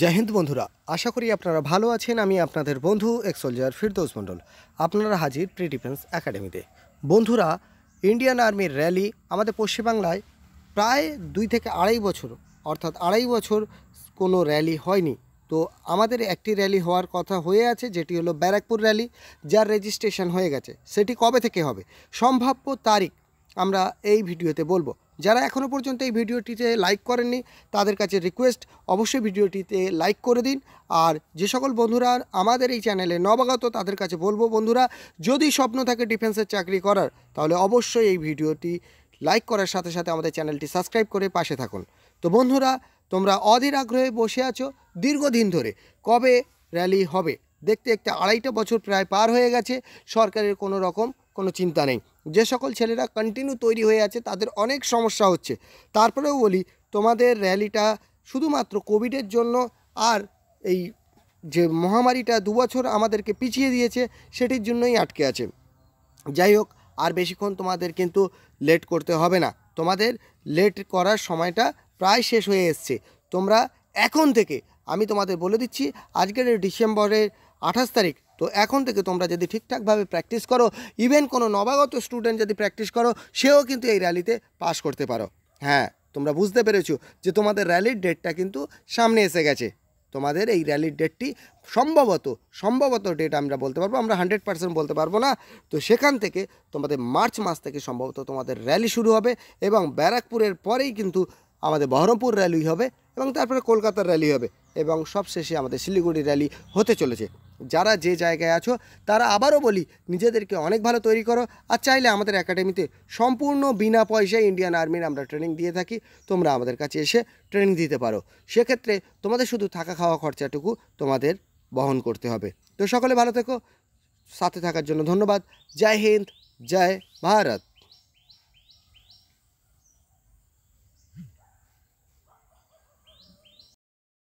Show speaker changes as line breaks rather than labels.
জয় হিন্দ বন্ধুরা আশা করি আপনারা ভালো আছেন আমি আপনাদের বন্ধু এক সোলজার ফিরদৌস মণ্ডল আপনারা হাজির প্রি ডিফেন্স একাডেমিতে বন্ধুরা ইন্ডিয়ান আর্মির র্যালি আমাদের পশ্চিমবাংলায় প্রায় দুই থেকে আড়াই বছর অর্থাৎ আড়াই বছর কোনো র্যালি হয়নি তো আমাদের একটি র্যালি হওয়ার কথা হয়ে আছে যেটি হলো ব্যারাকপুর র্যালি যার রেজিস্ট্রেশন হয়ে গেছে সেটি কবে থেকে হবে সম্ভাব্য তারিখ আমরা এই ভিডিওতে বলবো যারা এখনও পর্যন্ত এই ভিডিওটিতে লাইক করেননি তাদের কাছে রিকোয়েস্ট অবশ্যই ভিডিওটিতে লাইক করে দিন আর যে সকল বন্ধুরা আমাদের এই চ্যানেলে নবাগত তাদের কাছে বলবো বন্ধুরা যদি স্বপ্ন থাকে ডিফেন্সের চাকরি করার তাহলে অবশ্যই এই ভিডিওটি লাইক করার সাথে সাথে আমাদের চ্যানেলটি সাবস্ক্রাইব করে পাশে থাকুন তো বন্ধুরা তোমরা অধীর আগ্রহে বসে আছো দীর্ঘদিন ধরে কবে র্যালি হবে দেখতে দেখতে আড়াইটা বছর প্রায় পার হয়ে গেছে সরকারের কোনো রকম কোনো চিন্তা নেই যে সকল ছেলেরা কন্টিনিউ তৈরি হয়ে আছে তাদের অনেক সমস্যা হচ্ছে তারপরেও বলি তোমাদের র্যালিটা শুধুমাত্র কোভিডের জন্য আর এই যে মহামারীটা দুবছর আমাদেরকে পিছিয়ে দিয়েছে সেটির জন্যই আটকে আছে যাই হোক আর বেশিক্ষণ তোমাদের কিন্তু লেট করতে হবে না তোমাদের লেট করার সময়টা প্রায় শেষ হয়ে এসছে তোমরা এখন থেকে আমি তোমাদের বলে দিচ্ছি আজকের ডিসেম্বরের আঠাশ তারিখ তো এখন থেকে তোমরা যদি ঠিকঠাকভাবে প্র্যাকটিস করো ইভেন কোনো নবাগত স্টুডেন্ট যদি প্র্যাকটিস করো সেও কিন্তু এই র্যালিতে পাশ করতে পারো হ্যাঁ তোমরা বুঝতে পেরেছো যে তোমাদের র্যালির ডেটটা কিন্তু সামনে এসে গেছে তোমাদের এই র্যালির ডেটটি সম্ভবত সম্ভবত ডেট আমরা বলতে পারবো আমরা হান্ড্রেড পার্সেন্ট বলতে পারবো না তো সেখান থেকে তোমাদের মার্চ মাস থেকে সম্ভবত তোমাদের র্যালি শুরু হবে এবং ব্যারাকপুরের পরেই কিন্তু আমাদের বহরমপুর র্যালি হবে এবং তারপরে কলকাতার র্যালি হবে এবং সবশেষে আমাদের শিলিগুড়ি র্যালি হতে চলেছে যারা যে জায়গায় আছো তারা আবারও বলি নিজেদেরকে অনেক ভালো তৈরি করো আর চাইলে আমাদের একাডেমিতে সম্পূর্ণ বিনা পয়সায় ইন্ডিয়ান আর্মির আমরা ট্রেনিং দিয়ে থাকি তোমরা আমাদের কাছে এসে ট্রেনিং দিতে পারো সেক্ষেত্রে তোমাদের শুধু থাকা খাওয়া খরচাটুকু তোমাদের বহন করতে হবে তো সকলে ভালো থেকো সাথে থাকার জন্য ধন্যবাদ জয় হিন্দ জয় ভারত